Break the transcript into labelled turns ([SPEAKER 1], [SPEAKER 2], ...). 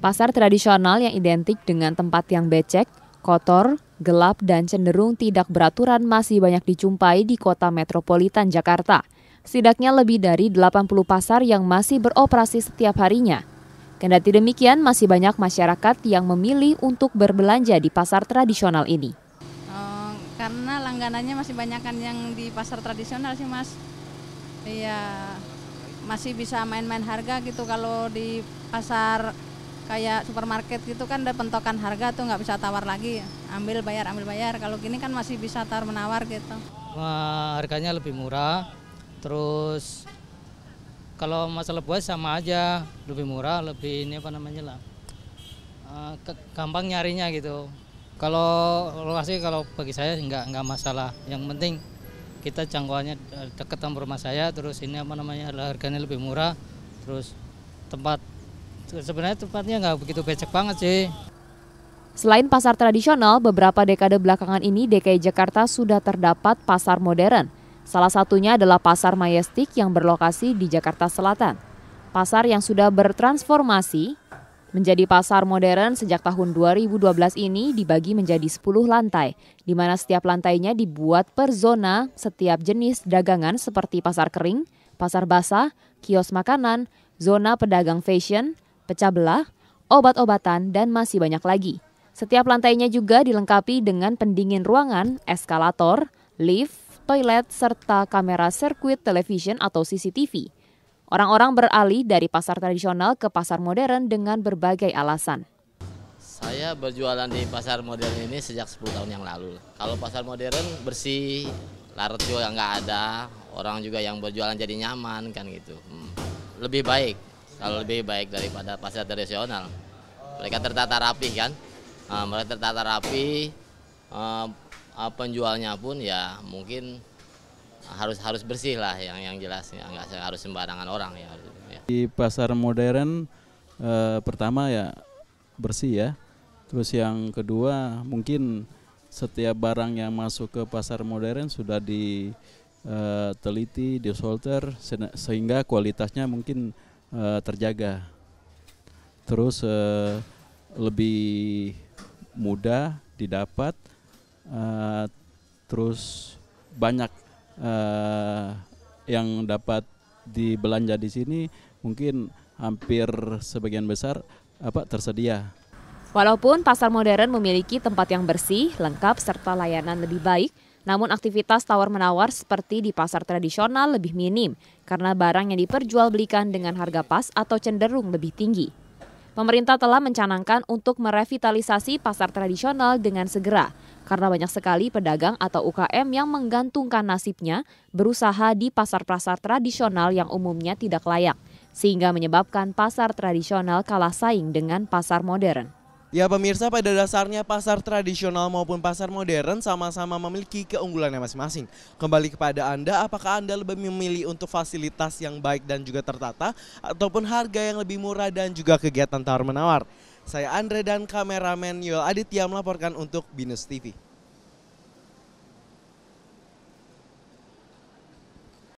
[SPEAKER 1] Pasar tradisional yang identik dengan tempat yang becek, kotor, gelap, dan cenderung tidak beraturan masih banyak dijumpai di kota metropolitan Jakarta. Setidaknya lebih dari 80 pasar yang masih beroperasi setiap harinya. Kendati demikian, masih banyak masyarakat yang memilih untuk berbelanja di pasar tradisional ini. Oh, karena langganannya masih banyak yang di pasar tradisional sih mas. Iya, masih bisa main-main harga gitu kalau di pasar kayak supermarket gitu kan ada pentokan harga tuh nggak bisa tawar lagi ambil bayar ambil bayar kalau gini kan masih bisa tawar menawar gitu
[SPEAKER 2] nah, harganya lebih murah terus kalau masalah buah sama aja lebih murah lebih ini apa namanya lah ah, gampang nyarinya gitu kalau lokasi kalau bagi saya nggak nggak masalah yang penting kita jangkauannya eh, deket sama rumah saya terus ini apa namanya harganya lebih murah terus tempat Sebenarnya tempatnya nggak begitu becek banget sih.
[SPEAKER 1] Selain pasar tradisional, beberapa dekade belakangan ini DKI Jakarta sudah terdapat pasar modern. Salah satunya adalah Pasar Majestic yang berlokasi di Jakarta Selatan. Pasar yang sudah bertransformasi menjadi pasar modern sejak tahun 2012 ini dibagi menjadi 10 lantai, di mana setiap lantainya dibuat per zona setiap jenis dagangan seperti pasar kering, pasar basah, kios makanan, zona pedagang fashion, pecah belah, obat-obatan, dan masih banyak lagi. Setiap lantainya juga dilengkapi dengan pendingin ruangan, eskalator, lift, toilet, serta kamera sirkuit television atau CCTV. Orang-orang beralih dari pasar tradisional ke pasar modern dengan berbagai alasan.
[SPEAKER 3] Saya berjualan di pasar modern ini sejak 10 tahun yang lalu. Kalau pasar modern bersih, larut juga nggak ada, orang juga yang berjualan jadi nyaman kan gitu. Hmm. Lebih baik kalau lebih baik daripada pasar tradisional. Mereka tertata rapi kan, uh, mereka tertata rapi, uh, penjualnya pun ya mungkin harus harus bersih lah yang yang jelas ya nggak harus sembarangan orang ya.
[SPEAKER 4] Di pasar modern uh, pertama ya bersih ya, terus yang kedua mungkin setiap barang yang masuk ke pasar modern sudah diteliti, eh, disolder disolter sehingga kualitasnya mungkin Eh, terjaga. Terus uh, lebih mudah didapat uh, terus banyak uh, yang dapat dibelanja di sini mungkin hampir sebagian besar apa tersedia.
[SPEAKER 1] Walaupun pasar modern memiliki tempat yang bersih, lengkap serta layanan lebih baik, namun aktivitas tawar-menawar seperti di pasar tradisional lebih minim karena barang yang diperjualbelikan dengan harga pas atau cenderung lebih tinggi. Pemerintah telah mencanangkan untuk merevitalisasi pasar tradisional dengan segera karena banyak sekali pedagang atau UKM yang menggantungkan nasibnya berusaha di pasar-pasar tradisional yang umumnya tidak layak sehingga menyebabkan pasar tradisional kalah saing dengan pasar modern.
[SPEAKER 4] Ya pemirsa pada dasarnya pasar tradisional maupun pasar modern sama-sama memiliki keunggulannya masing-masing. Kembali kepada Anda, apakah Anda lebih memilih untuk fasilitas yang baik dan juga tertata ataupun harga yang lebih murah dan juga kegiatan tawar-menawar? Saya Andre dan kameramen Yul Aditya melaporkan untuk Binus TV.